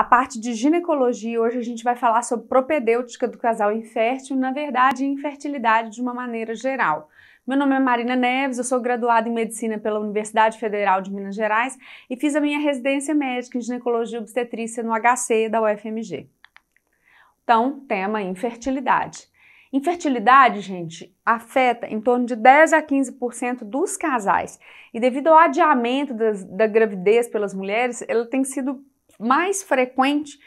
a parte de ginecologia. Hoje a gente vai falar sobre propedêutica do casal infértil, na verdade, infertilidade de uma maneira geral. Meu nome é Marina Neves, eu sou graduada em medicina pela Universidade Federal de Minas Gerais e fiz a minha residência médica em ginecologia e obstetrícia no HC da UFMG. Então, tema infertilidade. Infertilidade, gente, afeta em torno de 10 a 15% dos casais. E devido ao adiamento das, da gravidez pelas mulheres, ela tem sido mais frequente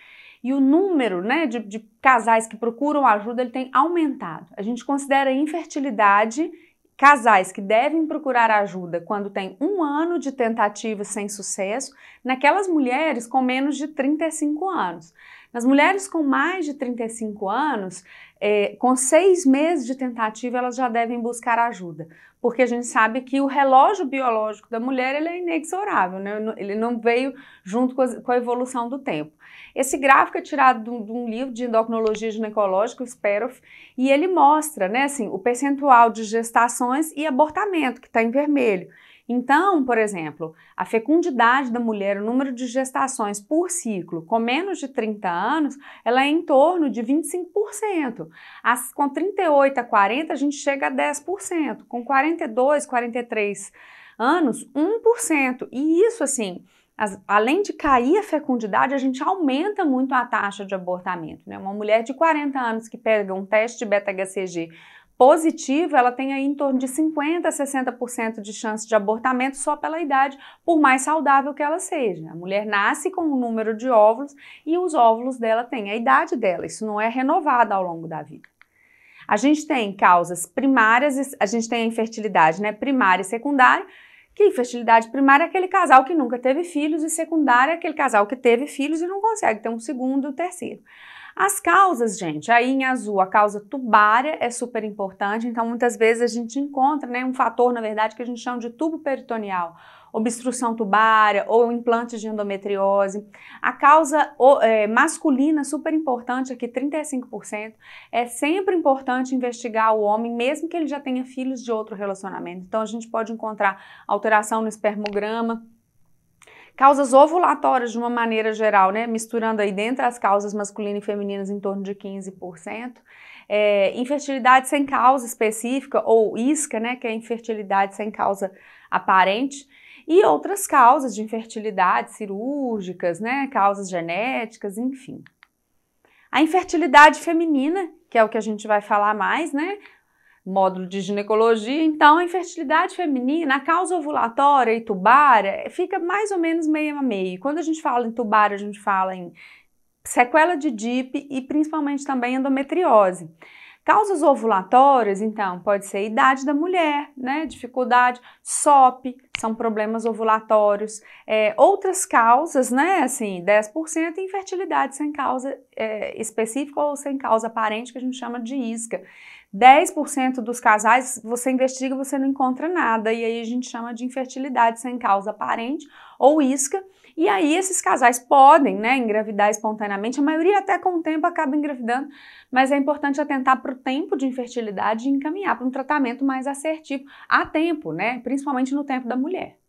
e o número né, de, de casais que procuram ajuda ele tem aumentado. A gente considera infertilidade casais que devem procurar ajuda quando tem um ano de tentativas sem sucesso naquelas mulheres com menos de 35 anos. Nas mulheres com mais de 35 anos, é, com seis meses de tentativa, elas já devem buscar ajuda, porque a gente sabe que o relógio biológico da mulher ele é inexorável, né? ele não veio junto com a, com a evolução do tempo. Esse gráfico é tirado de um livro de endocrinologia ginecológica, o Speroff, e ele mostra né, assim, o percentual de gestações e abortamento, que está em vermelho. Então, por exemplo, a fecundidade da mulher, o número de gestações por ciclo com menos de 30 anos, ela é em torno de 25%. As, com 38 a 40, a gente chega a 10%. Com 42, 43 anos, 1%. E isso, assim, as, além de cair a fecundidade, a gente aumenta muito a taxa de abortamento. Né? Uma mulher de 40 anos que pega um teste de beta-HCG positiva, ela tem aí em torno de 50% a 60% de chance de abortamento só pela idade, por mais saudável que ela seja. A mulher nasce com um número de óvulos e os óvulos dela têm a idade dela, isso não é renovado ao longo da vida. A gente tem causas primárias, a gente tem a infertilidade né, primária e secundária, que infertilidade primária é aquele casal que nunca teve filhos e secundária é aquele casal que teve filhos e não consegue ter um segundo ou terceiro. As causas, gente, aí em azul, a causa tubária é super importante, então muitas vezes a gente encontra né, um fator, na verdade, que a gente chama de tubo peritoneal obstrução tubária ou implantes de endometriose. A causa é, masculina, super importante aqui, 35%. É sempre importante investigar o homem, mesmo que ele já tenha filhos de outro relacionamento. Então, a gente pode encontrar alteração no espermograma, Causas ovulatórias, de uma maneira geral, né? misturando aí dentro as causas masculinas e femininas em torno de 15%. É, infertilidade sem causa específica, ou ISCA, né? que é infertilidade sem causa aparente. E outras causas de infertilidade cirúrgicas, né? causas genéticas, enfim. A infertilidade feminina, que é o que a gente vai falar mais, né? módulo de ginecologia. Então, a infertilidade feminina, a causa ovulatória e tubária, fica mais ou menos meio a meio. Quando a gente fala em tubária, a gente fala em sequela de DIP e principalmente também endometriose. Causas ovulatórias, então, pode ser idade da mulher, né? Dificuldade, SOP, são problemas ovulatórios. É, outras causas, né? Assim, 10% infertilidade sem causa é, específica ou sem causa aparente, que a gente chama de isca. 10% dos casais você investiga, você não encontra nada, e aí a gente chama de infertilidade sem causa aparente ou isca, e aí esses casais podem né, engravidar espontaneamente, a maioria até com o tempo acaba engravidando, mas é importante atentar para o tempo de infertilidade e encaminhar para um tratamento mais assertivo a tempo, né, principalmente no tempo da mulher.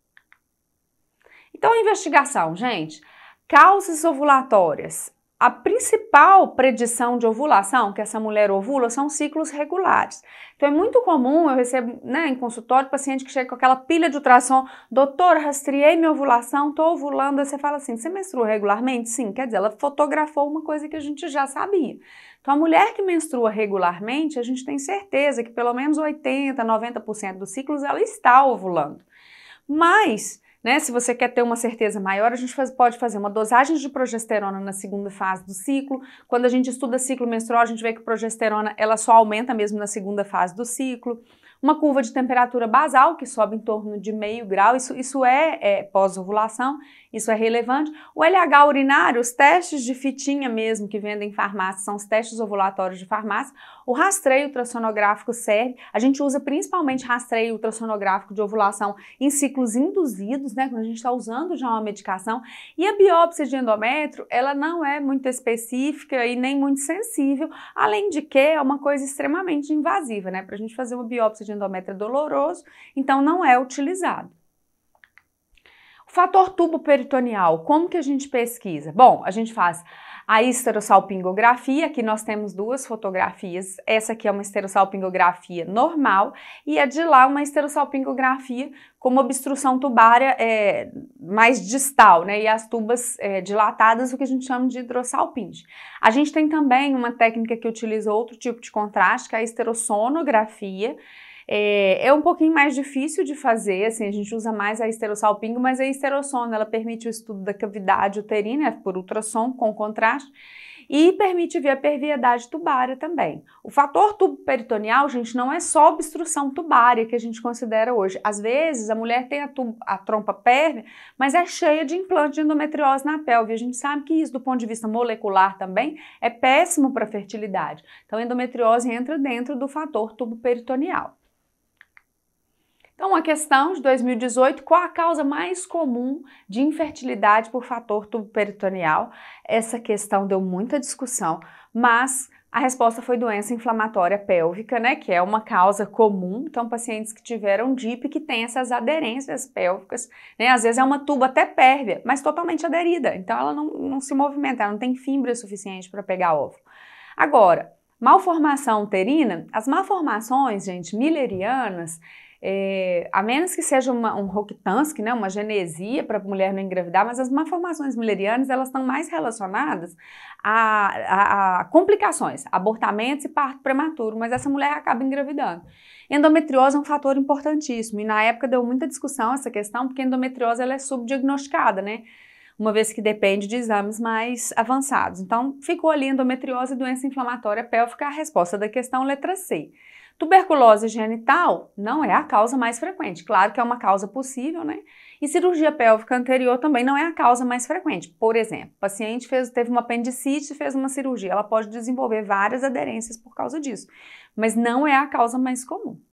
Então, a investigação, gente, causas ovulatórias a principal predição de ovulação, que essa mulher ovula, são ciclos regulares. Então é muito comum, eu recebo né, em consultório paciente que chega com aquela pilha de ultrassom, doutor, rastreei minha ovulação, tô ovulando, aí você fala assim, você menstrua regularmente? Sim, quer dizer, ela fotografou uma coisa que a gente já sabia. Então a mulher que menstrua regularmente, a gente tem certeza que pelo menos 80, 90% dos ciclos ela está ovulando. Mas né? Se você quer ter uma certeza maior, a gente faz, pode fazer uma dosagem de progesterona na segunda fase do ciclo. Quando a gente estuda ciclo menstrual, a gente vê que a progesterona ela só aumenta mesmo na segunda fase do ciclo uma curva de temperatura basal, que sobe em torno de meio grau, isso, isso é, é pós-ovulação, isso é relevante. O LH urinário, os testes de fitinha mesmo que vendem em farmácia, são os testes ovulatórios de farmácia. O rastreio ultrassonográfico serve, a gente usa principalmente rastreio ultrassonográfico de ovulação em ciclos induzidos, né, quando a gente está usando já uma medicação. E a biópsia de endométrio, ela não é muito específica e nem muito sensível, além de que é uma coisa extremamente invasiva, né, para a gente fazer uma biópsia de endométrio doloroso, então não é utilizado. O fator tubo peritoneal, como que a gente pesquisa? Bom, a gente faz a esterossalpingografia, aqui nós temos duas fotografias, essa aqui é uma esterossalpingografia normal e a de lá uma esterossalpingografia com uma obstrução tubária é, mais distal, né, e as tubas é, dilatadas, o que a gente chama de hidrossalpinge. A gente tem também uma técnica que utiliza outro tipo de contraste, que é a esterossonografia, é, é um pouquinho mais difícil de fazer, assim, a gente usa mais a esterossalpingo, mas é a esterossono, ela permite o estudo da cavidade uterina por ultrassom com contraste e permite ver a perviedade tubária também. O fator tubo peritoneal, gente, não é só obstrução tubária que a gente considera hoje. Às vezes a mulher tem a, a trompa pérvia, mas é cheia de implante de endometriose na pelve. A gente sabe que isso, do ponto de vista molecular também, é péssimo para a fertilidade. Então, a endometriose entra dentro do fator tubo peritoneal. Então, uma questão de 2018, qual a causa mais comum de infertilidade por fator tubo peritoneal? Essa questão deu muita discussão, mas a resposta foi doença inflamatória pélvica, né, que é uma causa comum. Então, pacientes que tiveram DIP que têm essas aderências pélvicas, né, às vezes é uma tuba até pérvia, mas totalmente aderida. Então, ela não, não se movimenta, ela não tem fibra suficiente para pegar ovo Agora, malformação uterina, as malformações, gente, milerianas, é, a menos que seja uma, um Rokitansky, né, uma genesia para a mulher não engravidar, mas as malformações mullerianas elas estão mais relacionadas a, a, a, complicações, abortamentos e parto prematuro, mas essa mulher acaba engravidando. Endometriose é um fator importantíssimo e na época deu muita discussão essa questão porque a endometriose ela é subdiagnosticada, né? uma vez que depende de exames mais avançados. Então, ficou ali endometriose e doença inflamatória pélvica, a resposta da questão letra C. Tuberculose genital não é a causa mais frequente. Claro que é uma causa possível, né? E cirurgia pélvica anterior também não é a causa mais frequente. Por exemplo, o paciente fez, teve uma apendicite e fez uma cirurgia. Ela pode desenvolver várias aderências por causa disso, mas não é a causa mais comum.